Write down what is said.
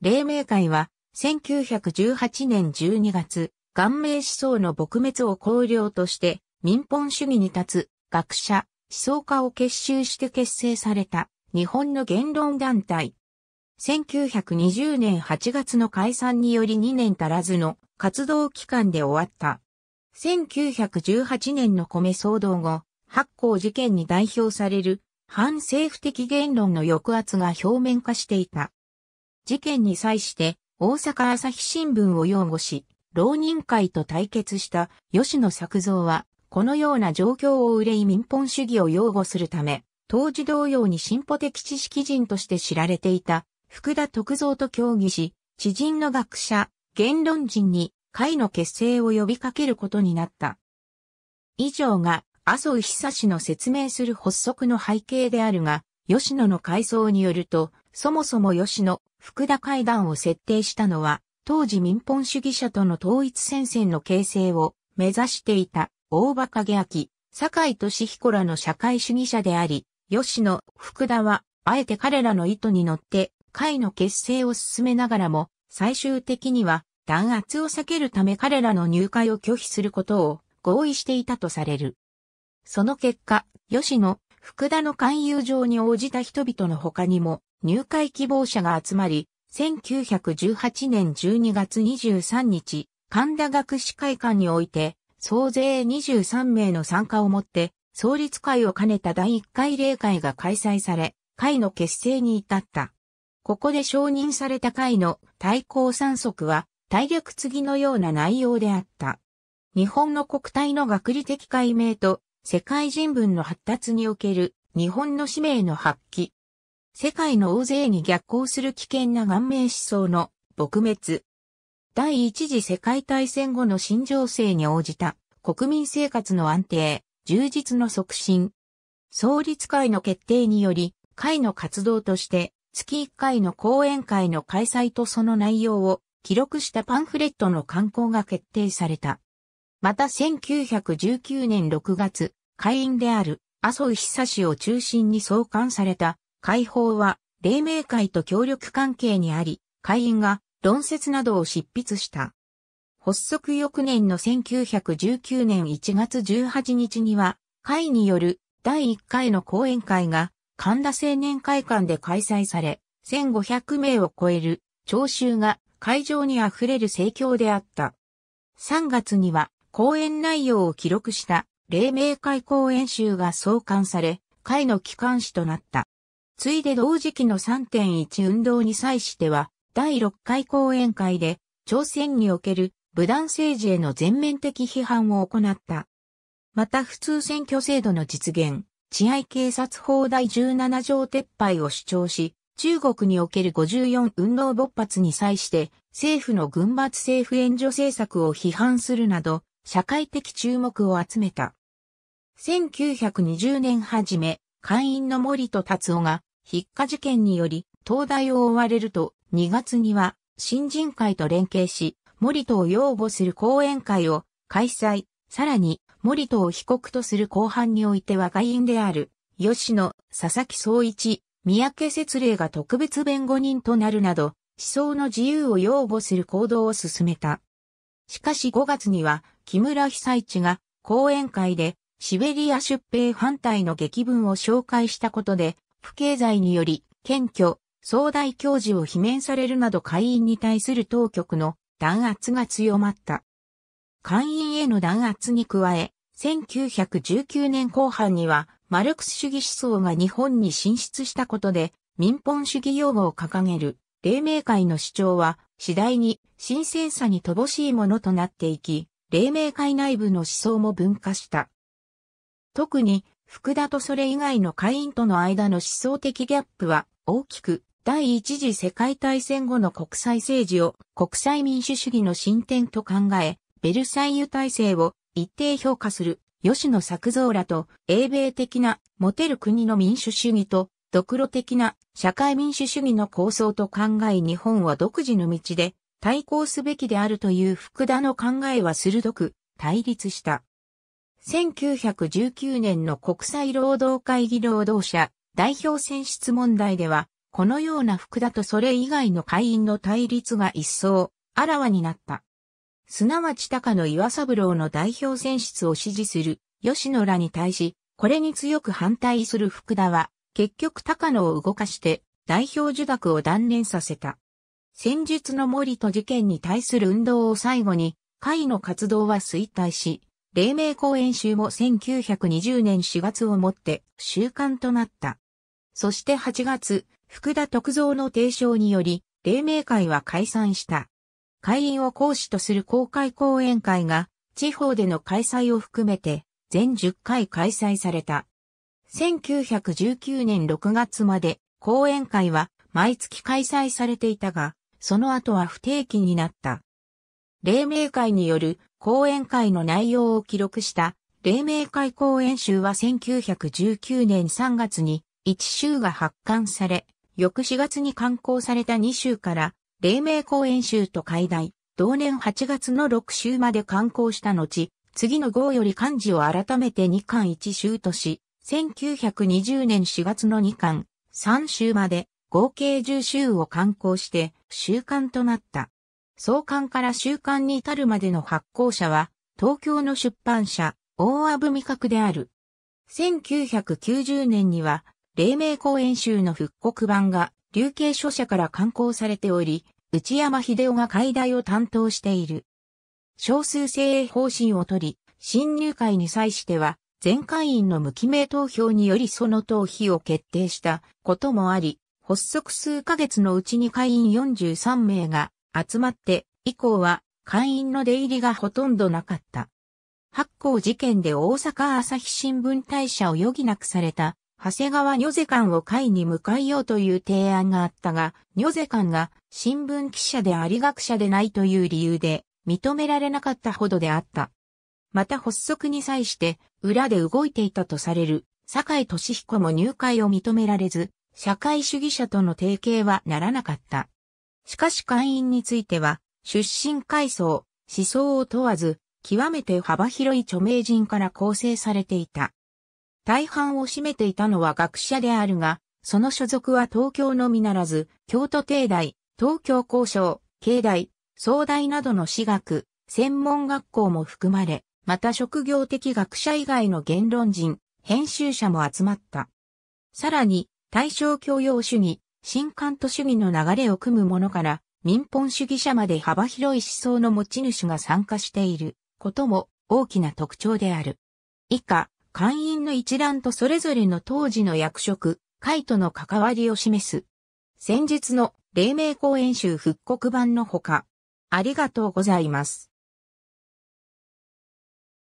黎明会は、1918年12月、元明思想の撲滅を考慮として、民本主義に立つ、学者、思想家を結集して結成された、日本の言論団体。1920年8月の解散により2年足らずの活動期間で終わった。1918年の米騒動後、発行事件に代表される反政府的言論の抑圧が表面化していた。事件に際して大阪朝日新聞を擁護し、浪人会と対決した吉野作造は、このような状況を憂い民本主義を擁護するため、当時同様に進歩的知識人として知られていた福田徳造と協議し、知人の学者、言論人に会の結成を呼びかけることになった。以上が麻生久志の説明する発足の背景であるが、吉野の回想によると、そもそも吉野、福田会談を設定したのは、当時民本主義者との統一戦線の形成を目指していた大場影明、坂井俊彦らの社会主義者であり、吉野、福田は、あえて彼らの意図に乗って、会の結成を進めながらも、最終的には弾圧を避けるため彼らの入会を拒否することを合意していたとされる。その結果、吉野、福田の勧誘状に応じた人々の他にも入会希望者が集まり、1918年12月23日、神田学士会館において、総勢23名の参加をもって、創立会を兼ねた第1回例会が開催され、会の結成に至った。ここで承認された会の対抗三則は、大略継ぎのような内容であった。日本の国体の学理的解明と世界人文の発達における日本の使命の発揮。世界の大勢に逆行する危険な顔面思想の撲滅。第一次世界大戦後の新情勢に応じた国民生活の安定、充実の促進。創立会の決定により、会の活動として月1回の講演会の開催とその内容を記録したパンフレットの刊行が決定された。また1919年6月、会員である麻生久氏を中心に創刊された会報は、黎明会と協力関係にあり、会員が論説などを執筆した。発足翌年の1919年1月18日には、会による第1回の講演会が神田青年会館で開催され、1500名を超える聴衆が会場に溢れる盛況であった。3月には講演内容を記録した黎明会公演集が創刊され、会の機関誌となった。ついで同時期の3.1運動に際しては、第6回講演会で、朝鮮における武断政治への全面的批判を行った。また普通選挙制度の実現、治安警察法第17条撤廃を主張し、中国における54運動勃発に際して、政府の軍閥政府援助政策を批判するなど、社会的注目を集めた。1920年初め、会員の森と達夫が、筆火事件により、東大を追われると、2月には、新人会と連携し、森戸を擁護する講演会を開催、さらに、森戸を被告とする後半においては会員である、吉野、佐々木総一、三宅節霊が特別弁護人となるなど、思想の自由を擁護する行動を進めた。しかし5月には、木村被災地が講演会でシベリア出兵反対の劇文を紹介したことで、不経済により、謙虚、総大教授を罷免されるなど会員に対する当局の弾圧が強まった。会員への弾圧に加え、1919年後半には、マルクス主義思想が日本に進出したことで、民本主義用語を掲げる、黎明会の主張は、次第に、新鮮さに乏しいものとなっていき、黎明会内部の思想も分化した。特に、福田とそれ以外の会員との間の思想的ギャップは大きく、第一次世界大戦後の国際政治を国際民主主義の進展と考え、ベルサイユ体制を一定評価する吉野作造らと英米的な持てる国の民主主義と独路的な社会民主主義の構想と考え日本は独自の道で対抗すべきであるという福田の考えは鋭く対立した。1919年の国際労働会議労働者代表選出問題では、このような福田とそれ以外の会員の対立が一層、あらわになった。すなわち高野岩三郎の代表選出を支持する吉野らに対し、これに強く反対する福田は、結局高野を動かして代表受諾を断念させた。戦術の森と事件に対する運動を最後に、会の活動は衰退し、黎明公演集も1920年4月をもって習慣となった。そして8月、福田徳造の提唱により、黎明会は解散した。会員を講師とする公開講演会が、地方での開催を含めて、全10回開催された。1919年6月まで、講演会は毎月開催されていたが、その後は不定期になった。黎明会による講演会の内容を記録した黎明会講演集は1919年3月に1週が発刊され、翌4月に刊行された2週から黎明講演集と開題、同年8月の6週まで刊行した後、次の号より漢字を改めて2巻1週とし、1920年4月の2巻3週まで合計10週を刊行して週刊となった。創刊から週刊に至るまでの発行者は、東京の出版社、大阿部味覚である。1990年には、黎明公演集の復刻版が、流刑書社から刊行されており、内山秀夫が解題を担当している。少数精鋭方針を取り、新入会に際しては、全会員の無記名投票によりその党費を決定したこともあり、発足数ヶ月のうちに会員43名が集まって以降は会員の出入りがほとんどなかった。発行事件で大阪朝日新聞大社を余儀なくされた長谷川女世館を会に迎えようという提案があったが、女世館が新聞記者であり学者でないという理由で認められなかったほどであった。また発足に際して裏で動いていたとされる坂井俊彦も入会を認められず、社会主義者との提携はならなかった。しかし会員については、出身階層、思想を問わず、極めて幅広い著名人から構成されていた。大半を占めていたのは学者であるが、その所属は東京のみならず、京都帝大、東京交渉、経大、総大などの私学、専門学校も含まれ、また職業的学者以外の言論人、編集者も集まった。さらに、対象教養主義、新カント主義の流れを組む者から民本主義者まで幅広い思想の持ち主が参加していることも大きな特徴である。以下、会員の一覧とそれぞれの当時の役職、会との関わりを示す。先日の黎明公演集復刻版のほか、ありがとうございます。